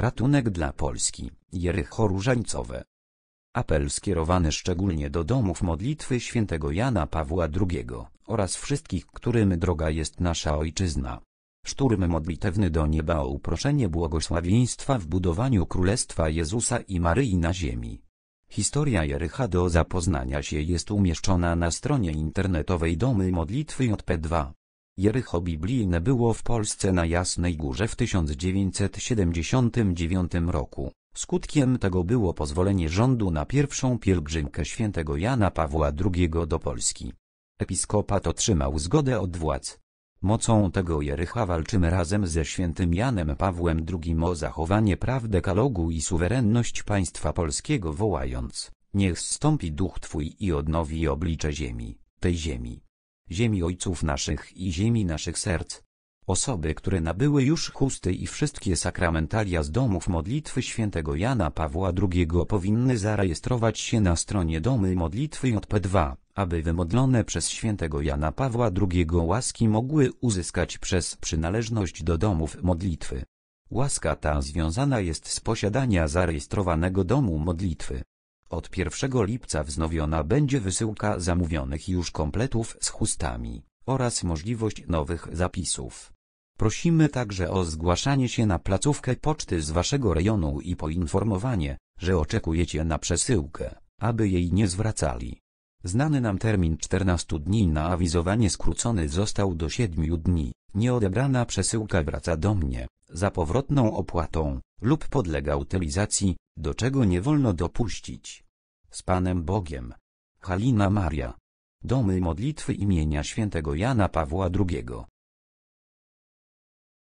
Ratunek dla Polski, Jerycho Różańcowe. Apel skierowany szczególnie do domów modlitwy świętego Jana Pawła II oraz wszystkich, którym droga jest nasza ojczyzna. Szturm modlitewny do nieba o uproszenie błogosławieństwa w budowaniu Królestwa Jezusa i Maryi na ziemi. Historia Jerycha do zapoznania się jest umieszczona na stronie internetowej Domy Modlitwy JP2. Jerycho biblijne było w Polsce na Jasnej Górze w 1979 roku. Skutkiem tego było pozwolenie rządu na pierwszą pielgrzymkę świętego Jana Pawła II do Polski. Episkopat otrzymał zgodę od władz. Mocą tego Jerycha walczymy razem ze świętym Janem Pawłem II o zachowanie praw dekalogu i suwerenność państwa polskiego wołając, niech zstąpi duch Twój i odnowi oblicze ziemi, tej ziemi ziemi ojców naszych i ziemi naszych serc. Osoby, które nabyły już chusty i wszystkie sakramentalia z domów modlitwy świętego Jana Pawła II powinny zarejestrować się na stronie Domy Modlitwy JP2, aby wymodlone przez świętego Jana Pawła II łaski mogły uzyskać przez przynależność do domów modlitwy. Łaska ta związana jest z posiadania zarejestrowanego domu modlitwy. Od 1 lipca wznowiona będzie wysyłka zamówionych już kompletów z chustami oraz możliwość nowych zapisów. Prosimy także o zgłaszanie się na placówkę poczty z Waszego rejonu i poinformowanie, że oczekujecie na przesyłkę, aby jej nie zwracali. Znany nam termin 14 dni na awizowanie skrócony został do 7 dni. Nieodebrana przesyłka wraca do mnie, za powrotną opłatą lub podlega utylizacji, do czego nie wolno dopuścić. Z Panem Bogiem. Halina Maria. Domy modlitwy imienia świętego Jana Pawła II.